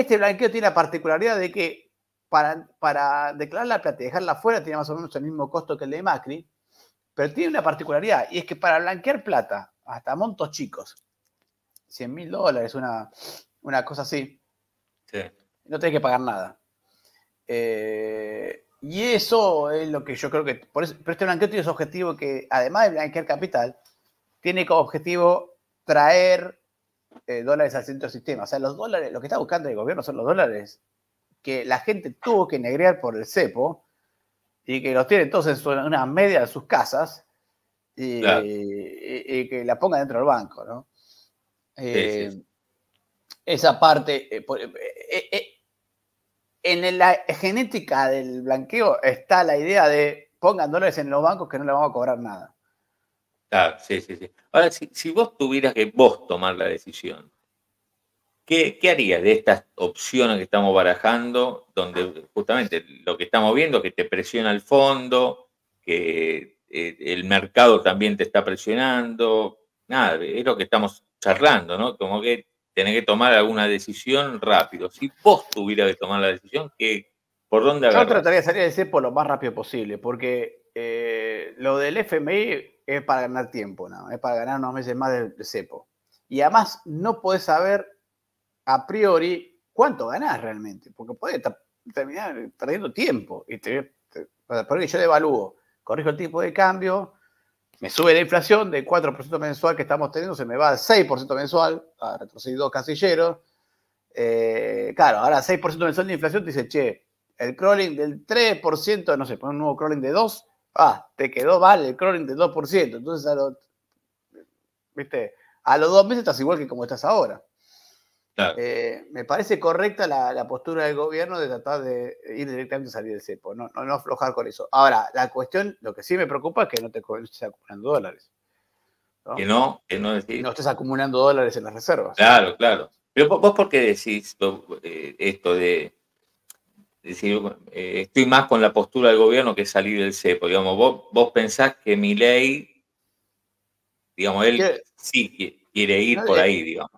Este blanqueo tiene la particularidad de que para, declarar la plata y dejarla fuera tiene más o menos el mismo costo que el de Macri, pero tiene una particularidad y es que para blanquear plata, hasta montos chicos, 100 mil dólares, una, una cosa así, no tenés que pagar nada. Eh, y eso es lo que yo creo que. Por pero este blanqueo tiene su objetivo que, además de blanquear capital, tiene como objetivo traer eh, dólares al centro del sistema. O sea, los dólares, lo que está buscando el gobierno son los dólares que la gente tuvo que negrear por el cepo y que los tiene entonces en una media de sus casas y, que la ponga dentro del banco, ¿no? Eh, esa parte, eh, en la genética del blanqueo está la idea de pongan dólares en los bancos que no le vamos a cobrar nada sí, sí, sí. Ahora, si, vos tuvieras que vos tomar la decisión, ¿qué, ¿qué, harías de estas opciones que estamos barajando, donde justamente lo que estamos viendo es que te presiona el fondo, que eh, el mercado también te está presionando? Nada, es lo que estamos charlando, ¿no? Como que tenés que tomar alguna decisión rápido. Si vos tuvieras que tomar la decisión, ¿qué, ¿por dónde agarrás? Yo trataría de salir de ese por lo más rápido posible, porque eh, lo del FMI es para ganar tiempo, ¿no? es para ganar unos meses más del cepo. Y además no podés saber a priori cuánto ganás realmente, porque podés terminar perdiendo tiempo. Y te, te, yo devalúo, corrijo el tipo de cambio, me sube la inflación de 4% mensual que estamos teniendo, se me va al 6% mensual, a retroceder dos casilleros. Eh, claro, ahora 6% mensual de inflación te dice, che, el crawling del 3%, no sé, pon un nuevo crawling de 2%, ah, te quedó mal el croning del 2%, entonces a los, ¿viste? a los dos meses estás igual que como estás ahora. Eh, me parece correcta la, postura del gobierno de tratar de ir directamente a salir del cepo, no, no, aflojar con eso. Ahora, la cuestión, lo que sí me preocupa es que no te estés acumulando dólares. Que no, que no decís. No estés acumulando dólares en las reservas. Claro, claro. Pero vos, ¿por qué decís eh, esto de es decir, eh, estoy más con la postura del gobierno que salir del cepo. Digamos, vos, pensás que mi ley, digamos, él sí quiere ir por eh, ahí, digamos.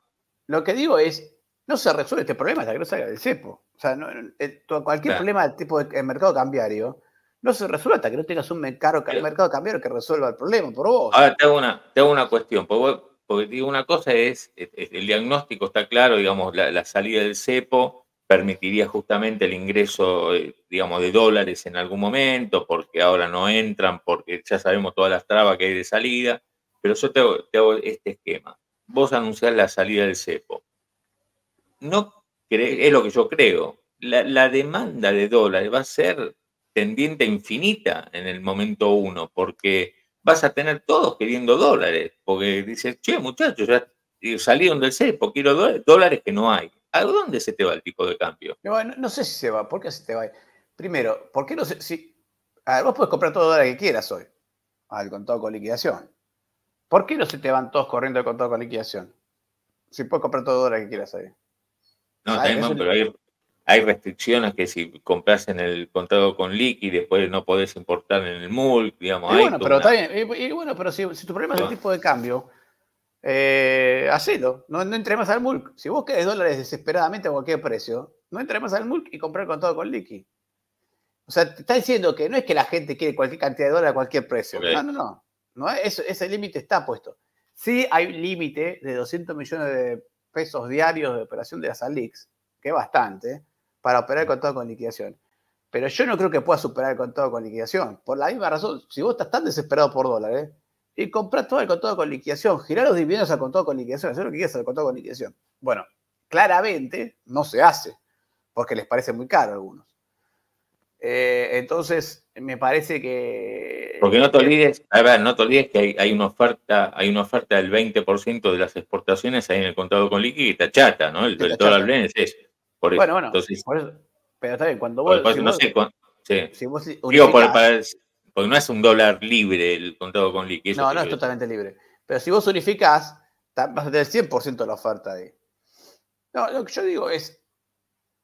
Lo que digo es, no se resuelve este problema hasta que no salga del cepo. O sea, eh, cualquier problema del tipo de, mercado cambiario no se resuelve hasta que no tengas un mercado, mercado cambiario que resuelva el problema por vos. Ahora te hago una, tengo una cuestión, porque, digo, una cosa es, el diagnóstico está claro, digamos, la salida del cepo permitiría justamente el ingreso, eh, digamos, de dólares en algún momento, porque ahora no entran, porque ya sabemos todas las trabas que hay de salida, pero yo te hago, este esquema. Vos anunciás la salida del cepo. No es lo que yo creo. La, demanda de dólares va a ser tendiente infinita en el momento uno, porque vas a tener todos queriendo dólares, porque dices, che, muchachos, ya eh, salieron del cepo, quiero dólares que no hay. ¿a dónde se te va el tipo de cambio? No, sé si se va. ¿Por qué se te va? Primero, ¿por qué no se...? si... vos puedes comprar todo dólar que quieras hoy, al contado con liquidación. ¿Por qué no se te van todos corriendo al contado con liquidación? Si puedes comprar todo dólar que quieras hoy. No, ah, pero hay, restricciones que si compras en el contado con liqui, después no podés importar en el MULC, digamos. Y bueno, pero está bien. Y, bueno, pero si, tu problema es el tipo de cambio, eh, hacelo, no, no entremos al MULC. Si vos querés dólares desesperadamente a cualquier precio, no entremos al MULC y comprar con todo con liqui. O sea, te está diciendo que no es que la gente quiere cualquier cantidad de dólares a cualquier precio. No, no, no. ese límite está puesto. Sí hay un límite de 200 millones de pesos diarios de operación de las ALIX, que es bastante, para operar con todo con liquidación. Pero yo no creo que pueda superar el contado con liquidación. Por la misma razón, si vos estás tan desesperado por dólares, y comprar todo el contado con liquidación, girar los dividendos al contado con liquidación, hacer lo que quieras al contado con liquidación. Bueno, claramente no se hace, porque les parece muy caro a algunos. Eh, entonces, me parece que... Porque no te olvides, a ver, no te olvides que hay, una oferta hay una oferta del 20% de las exportaciones ahí en el contado con liqui está chata, ¿no? El, el dólar blend es eso. Bueno, bueno, Entonces, pero está bien, cuando vos... no sé, Digo, para, porque no es un dólar libre el contado con liquidez. No, no es totalmente libre. Pero si vos unificás, vas a tener 100% de la oferta ahí. No, lo que yo digo es,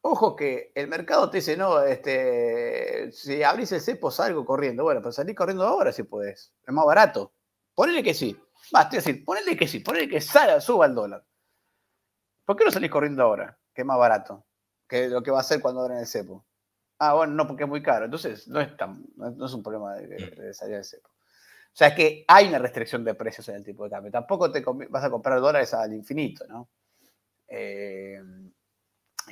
ojo que el mercado te dice, no, este, si abrís el cepo salgo corriendo. Bueno, pero salís corriendo ahora si puedes. Es más barato. Ponele que sí. Va, estoy a decir, ponele que sí, ponele que salga, suba el dólar. ¿Por qué no salís corriendo ahora? Que es más barato que lo que va a ser cuando abren el cepo. Ah, bueno, no, porque es muy caro. Entonces, no es, un problema de, mm. salir del cepo. O sea, es que hay una restricción de precios en el tipo de cambio. Tampoco te vas a comprar dólares al infinito, ¿no? Eh,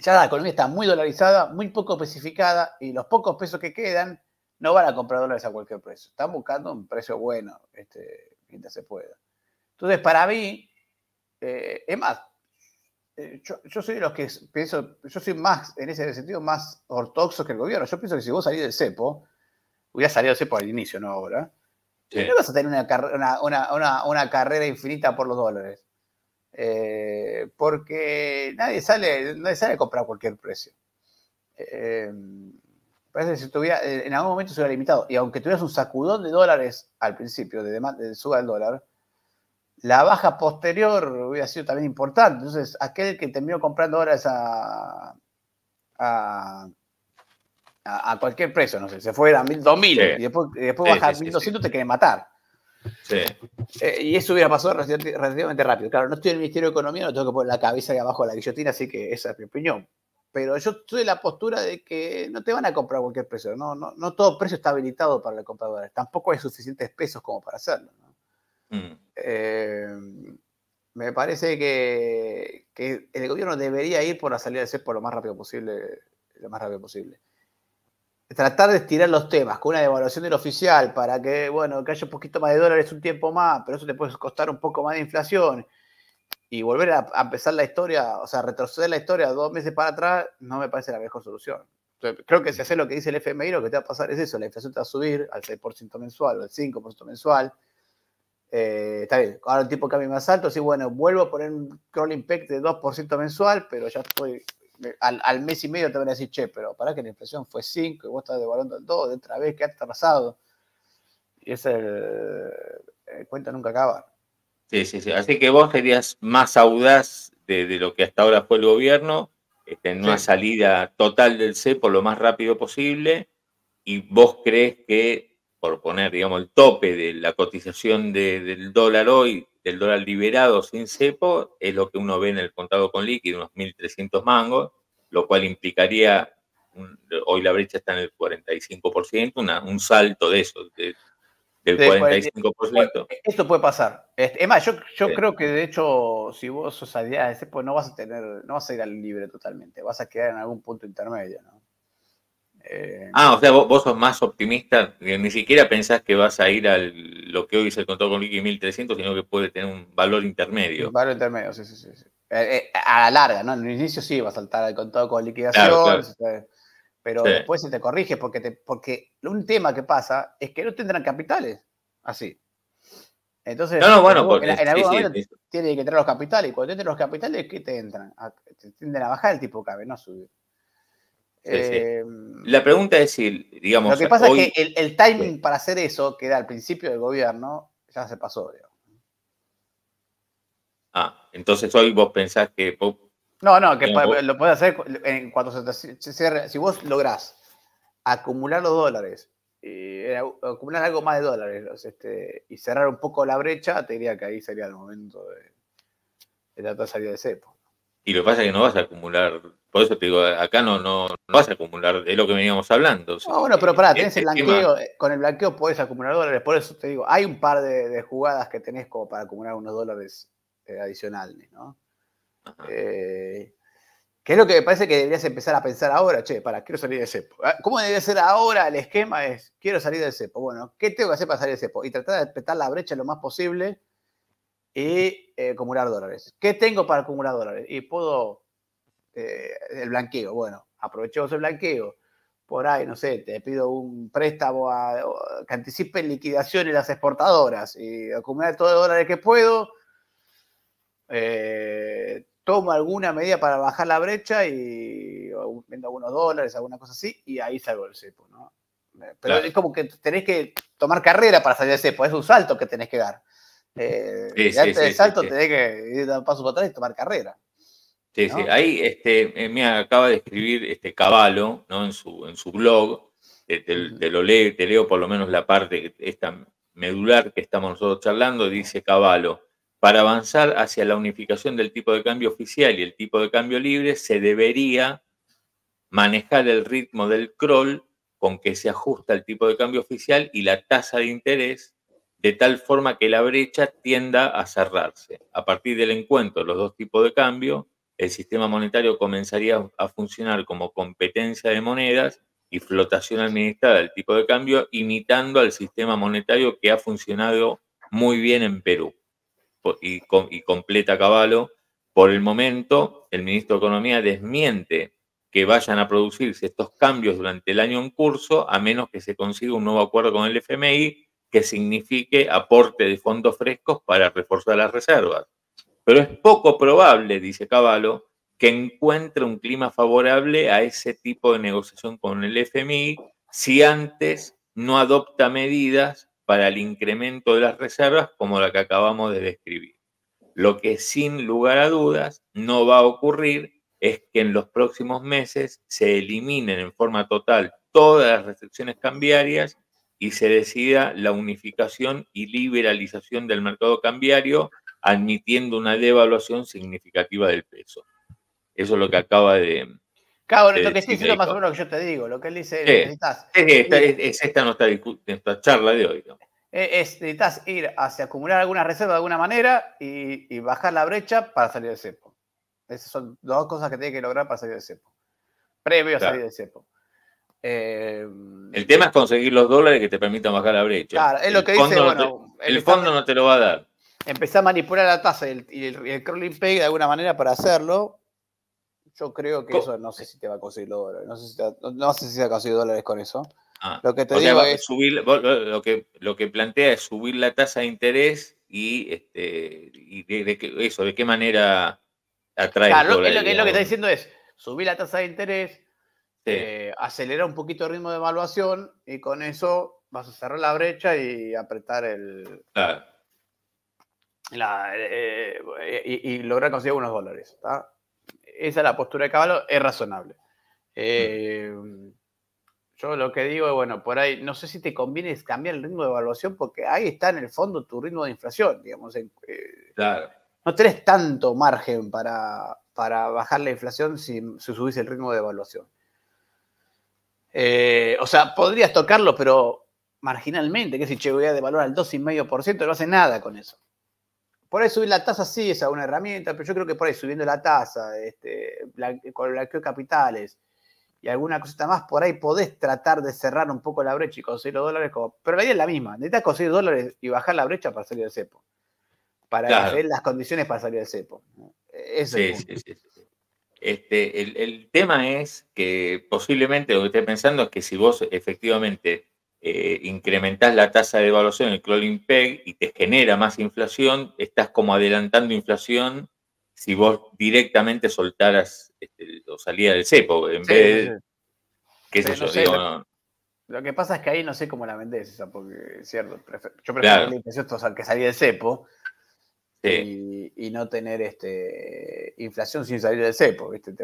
ya la economía está muy dolarizada, muy poco especificada y los pocos pesos que quedan no van a comprar dólares a cualquier precio. Están buscando un precio bueno, este, mientras se pueda. Entonces, para mí, eh, es más, eh, yo, soy de los que pienso, yo soy más, en ese sentido, más ortodoxo que el gobierno. Yo pienso que si vos salís del cepo, hubieras salido del cepo al inicio, no ahora, no vas a tener una, carrera infinita por los dólares. Eh, porque nadie sale, nadie sale a comprar a cualquier precio. Eh, parece que si tuviera, en algún momento se hubiera limitado. Y aunque tuvieras un sacudón de dólares al principio, de, demanda, de suba del dólar, la baja posterior hubiera sido también importante. Entonces, aquel que terminó comprando ahora esa. A, cualquier precio, no sé, se fue a 2000 y después, baja a 1200 te quieren matar. Sí. Eh, y eso hubiera pasado relativamente rápido. Claro, no estoy en el Ministerio de Economía, no tengo que poner la cabeza ahí abajo de la guillotina, así que esa es mi opinión. Pero yo estoy en la postura de que no te van a comprar a cualquier precio. No, no, todo precio está habilitado para la compradora. Tampoco hay suficientes pesos como para hacerlo. Mm. Em, me parece que, el gobierno debería ir por la salida del por lo más rápido posible. Lo más rápido posible. Tratar de estirar los temas con una devaluación del oficial para que, bueno, que haya un poquito más de dólares un tiempo más, pero eso te puede costar un poco más de inflación. Y volver a, empezar la historia, o sea, retroceder la historia dos meses para atrás, no me parece la mejor solución. creo que si haces lo que dice el FMI, lo que te va a pasar es eso, la inflación te va a subir al 6% mensual o al 5% mensual eh, está bien, ahora el tipo cambia más alto, sí, bueno, vuelvo a poner un crawling peg de 2% mensual, pero ya estoy, eh, al, mes y medio te van a decir, che, pero para que la inflación fue 5 y vos estás devolviendo el 2 de otra vez, que has atrasado. Y ese el, eh, nunca acaba. Sí, sí, sí. Así que vos serías más audaz de, lo que hasta ahora fue el gobierno, este, en una salida total del CEPO lo más rápido posible, y vos crees que por poner, digamos, el tope de la cotización del dólar hoy, del dólar liberado sin cepo, es lo que uno ve en el contado con líquido, unos 1.300 mangos, lo cual implicaría, hoy la brecha está en el 45%, una, un salto de eso, del 45%. Esto puede pasar. Es más, yo, yo creo que de hecho, si vos sos después de cepo, no vas a tener, no vas a ir al libre totalmente, vas a quedar en algún punto intermedio, ¿no? Eh, ah, o sea, vos, sos más optimista, ni siquiera pensás que vas a ir a lo que hoy es el contado con liqui 1300, sino que puede tener un valor intermedio. valor intermedio, sí, sí, sí. Eh, eh, a la larga, ¿no? En el inicio sí va a saltar al contado con liquidación, pero después se te corrige porque, porque un tema que pasa es que no tendrán capitales, así. Entonces, en, algún momento tiene que entrar los capitales, y cuando entran los capitales, ¿qué te entran? te tienden a bajar el tipo cabe, no a subir. Eh, la pregunta es si, digamos. Lo que pasa es que el, timing para hacer eso, que era al principio del gobierno, ya se pasó, digamos. Ah, entonces hoy vos pensás que. no, no, que lo puedes hacer en cuanto se cierre. Si vos lográs acumular los dólares, eh, acumular algo más de dólares este, y cerrar un poco la brecha, te diría que ahí sería el momento de, de tratar de de cepo. Y lo que pasa es que no vas a acumular, por eso te digo, acá no, no, vas a acumular, es lo que veníamos hablando. no, bueno, pero pará, tenés el blanqueo, eh, con el blanqueo podés acumular dólares, por eso te digo, hay un par de, jugadas que tenés como para acumular unos dólares eh, adicionales, ¿no? Eh, que es lo que me parece que deberías empezar a pensar ahora, che, para, quiero salir del cepo. Ah, ¿Cómo debería ser ahora el esquema? Es, quiero salir del cepo. Bueno, ¿qué tengo que hacer para salir del cepo? Y tratar de apretar la brecha lo más posible y eh, acumular dólares. ¿Qué tengo para acumular dólares? Y puedo eh, el blanqueo. Bueno, aprovecho el blanqueo. Por ahí, no sé, te pido un préstamo a, que anticipe liquidaciones las exportadoras y acumular todos los dólares que puedo. Eh, tomo alguna medida para bajar la brecha y vendo algunos dólares, alguna cosa así, y ahí salgo del cepo, ¿no? Pero es como que tenés que tomar carrera para salir del cepo, es un salto que tenés que dar. Eh, salto te tenés que ir paso para atrás y tomar carrera. Sí, sí. Ahí, este, eh, acaba de escribir este Caballo, ¿no? En su, en su blog. Eh, te, lo leo, te leo por lo menos la parte esta medular que estamos nosotros charlando. Dice Caballo. Para avanzar hacia la unificación del tipo de cambio oficial y el tipo de cambio libre, se debería manejar el ritmo del crawl con que se ajusta el tipo de cambio oficial y la tasa de interés de tal forma que la brecha tienda a cerrarse. A partir del encuentro de los dos tipos de cambio, el sistema monetario comenzaría a funcionar como competencia de monedas y flotación administrada del tipo de cambio, imitando al sistema monetario que ha funcionado muy bien en Perú. Y, completa Caballo, por el momento, el ministro de Economía desmiente que vayan a producirse estos cambios durante el año en curso, a menos que se consiga un nuevo acuerdo con el FMI que signifique aporte de fondos frescos para reforzar las reservas. Pero es poco probable, dice Cavallo, que encuentre un clima favorable a ese tipo de negociación con el FMI si antes no adopta medidas para el incremento de las reservas como la que acabamos de describir. Lo que sin lugar a dudas no va a ocurrir es que en los próximos meses se eliminen en forma total todas las restricciones cambiarias y se decida la unificación y liberalización del mercado cambiario, admitiendo una devaluación significativa del peso. Eso es lo que acaba de. Cabo, lo que sí, más o menos lo que yo te digo, lo que él dice. es, esta, es, esta nuestra, charla de hoy. Eh, es, necesitas ir hacia acumular alguna reserva de alguna manera y, bajar la brecha para salir del cepo. Esas son dos cosas que tiene que lograr para salir del cepo, previo a salir del cepo. Em, el tema es conseguir los dólares que te permitan bajar la brecha. Claro, es lo que el dice. Fondo te, el fondo no te lo va a dar. Empezar a manipular la tasa y el, crawling de alguna manera para hacerlo. Yo creo que eso no sé si te va a conseguir dólares. No sé si te, va, dólares con eso. lo que plantea es subir la tasa de interés y, este, de, eso, de qué manera atrae claro, lo que está diciendo es subir la tasa de interés, eh, acelera un poquito el ritmo de evaluación y con eso vas a cerrar la brecha y apretar el. Eh, eh, y, lograr conseguir unos dólares. Esa es la postura de caballo, es razonable. Yo lo que digo es, bueno, por ahí, no sé si te conviene cambiar el ritmo de evaluación porque ahí está en el fondo tu ritmo de inflación, digamos. No tenés tanto margen para, bajar la inflación si, si subís el ritmo de evaluación. Eh, o sea, podrías tocarlo, pero marginalmente, que si voy de valor al 2,5%, no hace nada con eso. Por ahí subir la tasa sí es alguna herramienta, pero yo creo que por ahí subiendo la tasa, este, con blanqueo de capitales y alguna cosita más, por ahí podés tratar de cerrar un poco la brecha y conseguir los dólares. pero la idea es la misma, necesitas conseguir dólares y bajar la brecha para salir del cepo. Para ver las condiciones para salir del cepo. Eso es sí, sí. Este, el, tema es que posiblemente lo que estés pensando es que si vos efectivamente eh, incrementás la tasa de evaluación, el crawling peg, y te genera más inflación, estás como adelantando inflación si vos directamente soltaras este, o salía del cepo, en vez lo que pasa es que ahí no sé cómo la vendés, porque es cierto, yo prefiero que salía del cepo y, y, no tener este inflación sin salir del cepo, ¿viste?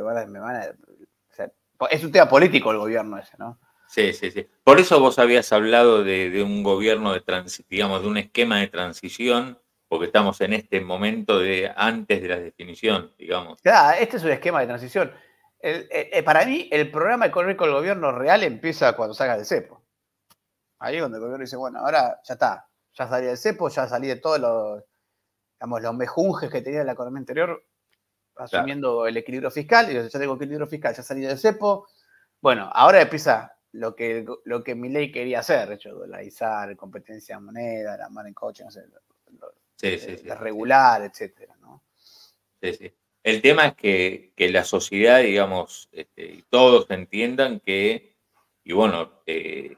es un tema político el gobierno ese, ¿no? Sí, sí, sí. Por eso vos habías hablado de, un gobierno de transición, digamos, de un esquema de transición, porque estamos en este momento de antes de la definición, digamos. Claro, este es un esquema de transición. Eh, eh, para mí, el programa económico del gobierno real empieza cuando salga del cepo. Ahí es donde el gobierno dice, bueno, ahora ya está, ya salí del cepo, ya salí de todos los, digamos, los mejunjes que tenía la economía anterior, asumiendo el equilibrio fiscal, y ya tengo equilibrio fiscal, ya salí del cepo. Bueno, ahora empieza lo que, lo que mi ley quería hacer, hecho, dolarizar, competencia de moneda, la mar en coche, eh, regular, etcétera, ¿no? Sí, sí. El tema es que, que la sociedad, digamos, este, todos entiendan que, y bueno, eh,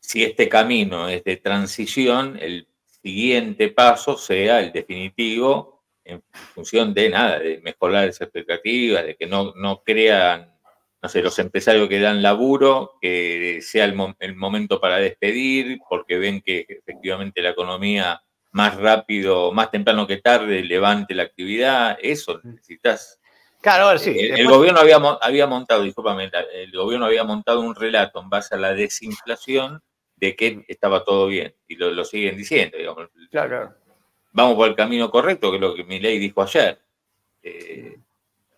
si este camino es de transición, el siguiente paso sea el definitivo, en función de nada, de mejorar esa expectativas, de que no, no crean, no sé, los empresarios que dan laburo, que sea el, momento para despedir, porque ven que efectivamente la economía más rápido, más temprano que tarde, levante la actividad, eso mm. necesitas. Claro, ahora sí. Eh, el, gobierno había, había montado, disculpame, el gobierno había montado un relato en base a la desinflación de que estaba todo bien, y lo, lo siguen diciendo, digamos. Claro, claro vamos por el camino correcto, que es lo que mi ley dijo ayer. Eh,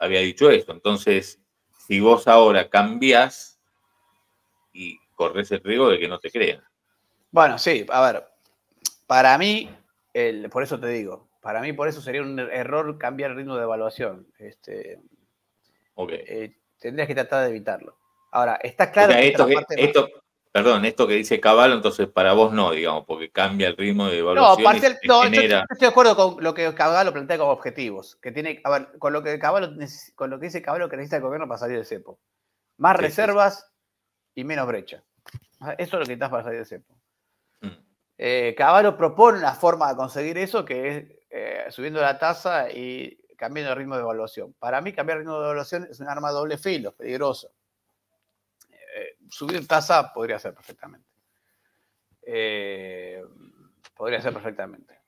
había dicho esto. Entonces, si vos ahora cambiás y corres el riesgo de que no te crean. Bueno, sí, a ver, para mí, el, por eso te digo, para mí por eso sería un error cambiar el ritmo de evaluación. Este, eh, tendrías que tratar de evitarlo. Ahora, está claro que Perdón, esto que dice Caballo, entonces para vos no, digamos, porque cambia el ritmo de evaluación. No, parcial, no yo, estoy de acuerdo con lo que Caballo plantea como objetivos, que tiene, con lo que con lo que dice Caballo que necesita el gobierno para salir del cepo. Más reservas y menos brecha. Eso es lo que necesitas para salir del cepo. Mm. Eh, Caballo propone una forma de conseguir eso que es eh, subiendo la tasa y cambiando el ritmo de evaluación. Para mí, cambiar el ritmo de evaluación es un arma de doble filo, peligroso subir tasa podría ser perfectamente. Eh, podría ser perfectamente.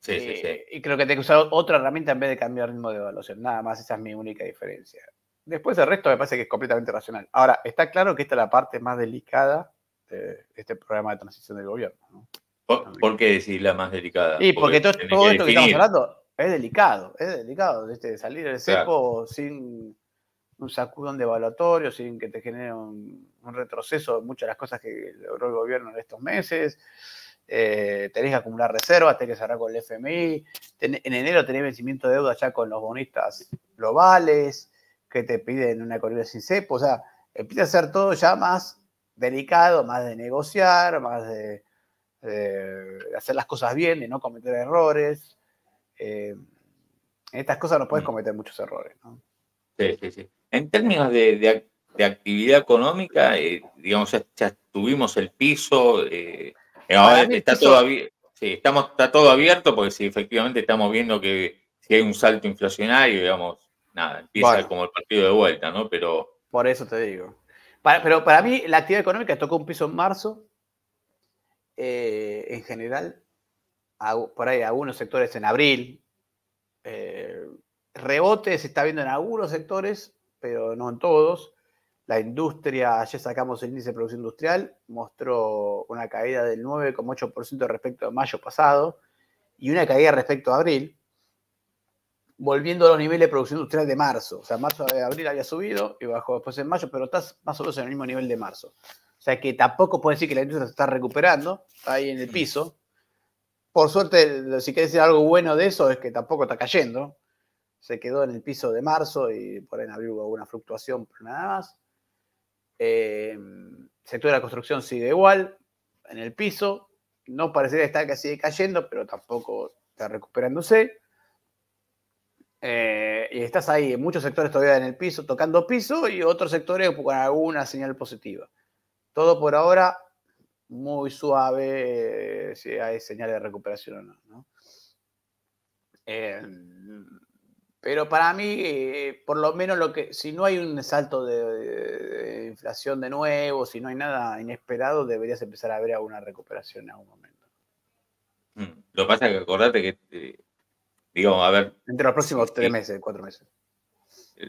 Sí, y, sí, sí. Eh, y creo que tengo que usar otra herramienta en vez de cambiar el ritmo de evaluación. Nada más, esa es mi única diferencia. Después el resto me parece que es completamente racional. Ahora, está claro que esta es la parte más delicada de este programa de transición del gobierno. ¿Por, qué decir la más delicada? Y porque, todo, esto que estamos hablando es delicado, es delicado. Este, salir del cepo sin un sacudón evaluatorio sin que te genere un, retroceso de muchas de las cosas que logró el gobierno en estos meses. Eh, tenés que acumular reservas, tenés que cerrar con el FMI. en enero tenés vencimiento de deuda ya con los bonistas globales, que te piden una corrida sin cepo. O sea, empieza a ser todo ya más delicado, más de negociar, más de, hacer las cosas bien, y no cometer errores. en eh, estas cosas no puedes mm. cometer muchos errores. ¿no? Sí, sí, sí. En términos de, actividad económica, eh, digamos, ya, tuvimos el piso, eh, está todavía, sí, estamos, está todo abierto porque si efectivamente estamos viendo que si hay un salto inflacionario, digamos, nada, empieza como el partido de vuelta, ¿no? Pero. Por eso te digo. pero para mí, la actividad económica tocó un piso en marzo. Eh, en general, por ahí algunos sectores en abril, eh, Rebote se está viendo en algunos sectores, pero no en todos. La industria, ayer sacamos el índice de producción industrial, mostró una caída del 9,8% respecto a mayo pasado y una caída respecto a abril, volviendo a los niveles de producción industrial de marzo. O sea, marzo de eh, abril había subido y bajó después en mayo, pero está más o menos en el mismo nivel de marzo. O sea que tampoco puede decir que la industria se está recuperando, ahí en el piso. Por suerte, si querés decir algo bueno de eso, es que tampoco está cayendo se quedó en el piso de marzo y por ahí en abril hubo alguna fluctuación, pero nada más. Eh, sector de la construcción sigue igual, en el piso. No parece estar que sigue cayendo, pero tampoco está recuperándose. Eh, y estás ahí, en muchos sectores todavía en el piso, tocando piso, y otros sectores con alguna señal positiva. Todo por ahora muy suave, eh, si hay señales de recuperación o no. ¿no? Em, pero para mí, eh, por lo menos lo que, si no hay un salto de, inflación de nuevo, si no hay nada inesperado, deberías empezar a ver alguna recuperación en algún momento. Mm, lo que pasa es que acordate que, eh, digamos, a ver. Entre los próximos tres eh, meses, cuatro meses.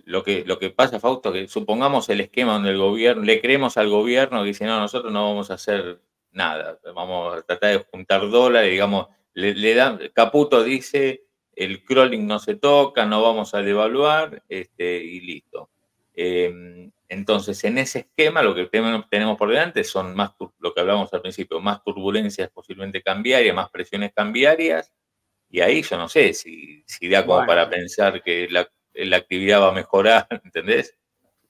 Lo que, lo que pasa, Fausto, que supongamos el esquema donde el gobierno, le creemos al gobierno que dice, no, nosotros no vamos a hacer nada, vamos a tratar de juntar dólares, digamos, le, le dan, Caputo dice el crawling no se toca, no vamos a devaluar este, y listo. Em, entonces, en ese esquema, lo que tenemos por delante son más, lo que hablábamos al principio, más turbulencias posiblemente cambiarias, más presiones cambiarias, y ahí yo no sé si, da como para pensar que la, actividad va a mejorar, ¿entendés?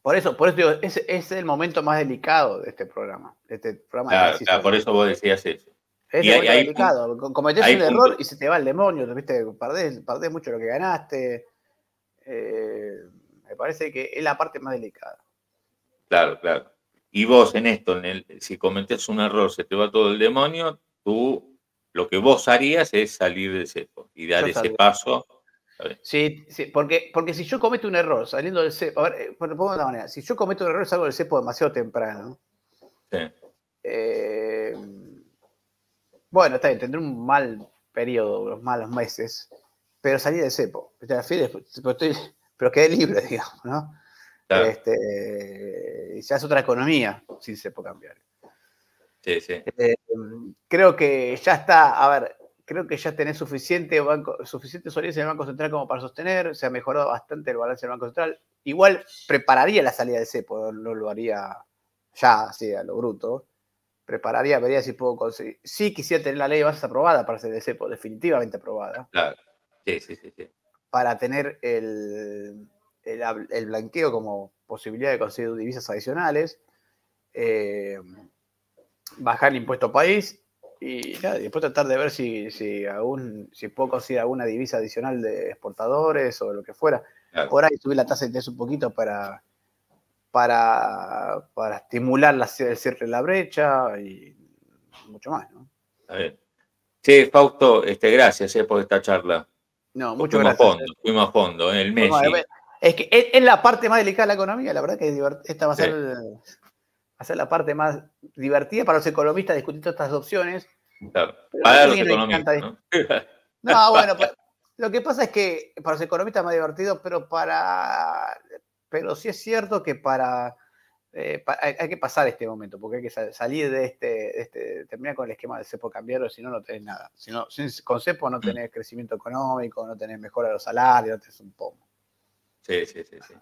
Por eso, por eso digo, es, es el momento más delicado de este programa, este programa. por eso vos decías eso. Es y delicado. Cometés un error y se te va el demonio, ¿viste? Perdés, perdés mucho lo que ganaste. Eh, me parece que es la parte más delicada. Claro, claro. Y vos en esto, si cometés un error, se te va todo el demonio, tú lo que vos harías es salir del cepo y dar ese paso. Sí, porque, porque si yo cometo un error saliendo del cepo, eh, manera, si yo cometo un error salgo del cepo demasiado temprano, sí. Eh, bueno, está bien, tendré un mal periodo, unos malos meses, pero salir de cepo. pero, quedé libre, digamos, ¿no? Y este, ya es otra economía sin cepo cambiar. Sí, sí. Eh, creo que ya está, a ver, creo que ya tenés suficiente banco, suficiente solidez en el Banco Central como para sostener, se ha mejorado bastante el balance del Banco Central. Igual prepararía la salida de cepo, no lo haría ya así a lo bruto, prepararía, vería si puedo conseguir. Sí quisiera tener la ley de bases aprobada para ser CEPO, definitivamente aprobada. Claro. Sí, sí, sí, Para tener el, blanqueo como posibilidad de conseguir divisas adicionales, eh, bajar el impuesto país y, después tratar de ver si, aún, si puedo conseguir alguna divisa adicional de exportadores o lo que fuera. ahora Por ahí subir la tasa de interés un poquito para para, estimular el cierre de la brecha y mucho más, ¿no? A Sí, Fausto, este, gracias eh, por esta charla. No, mucho fuimos gracias. Fondo, eh. fuimos a fondo, eh, el mes. es que es, la parte más delicada de la economía, la verdad que esta va a, ser, la parte más divertida para los economistas discutir todas estas opciones. para los economistas. ¿no? no, bueno, pues, lo que pasa es que para los economistas es más divertido, pero para pero sí es cierto que para, eh, hay, que pasar este momento, porque hay que salir este, de este, terminar con el esquema del cepo cambiarlo, si no, no tenés nada. Si no, sin, con cepo no mm. tenés crecimiento económico, no tenés mejora de los salarios, no tenés un pomo. Sí, sí, sí, sí.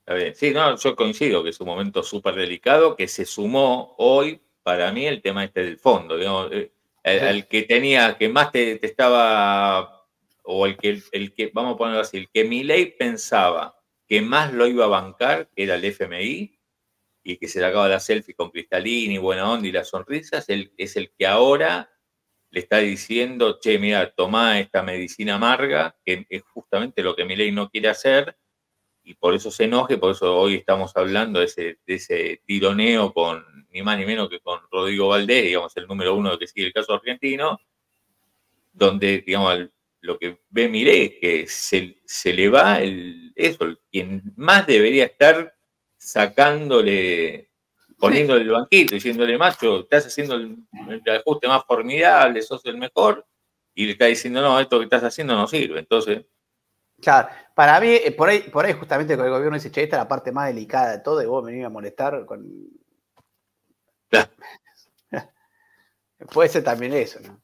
Está bien. Sí, no, yo coincido que es un momento súper delicado que se sumó hoy, para mí, el tema este del fondo. Digamos, el, eh, que tenía, que más te, estaba, o el que, el que, vamos a ponerlo así, el que mi ley pensaba que más lo iba a bancar, que era el FMI, y que se le acaba la selfie con Cristalini, buena onda y las sonrisas, él es el que ahora le está diciendo, che, mira, toma esta medicina amarga, que es justamente lo que Milei no quiere hacer, y por eso se enoje, por eso hoy estamos hablando de ese, de ese tironeo con, ni más ni menos que con Rodrigo Valdés, digamos, el número uno que sigue el caso argentino, donde, digamos, el lo que ve Miré es que se, se, le va el, eso, quien más debería estar sacándole, poniéndole el banquito, diciéndole, macho, estás haciendo el, ajuste más formidable, sos el mejor, y le está diciendo, no, esto que estás haciendo no sirve. Entonces. Claro, para mí, eh, por ahí, por ahí justamente con el gobierno dice, che, esta es la parte más delicada de todo, y vos venís a molestar con. Claro. Puede ser también eso, ¿no?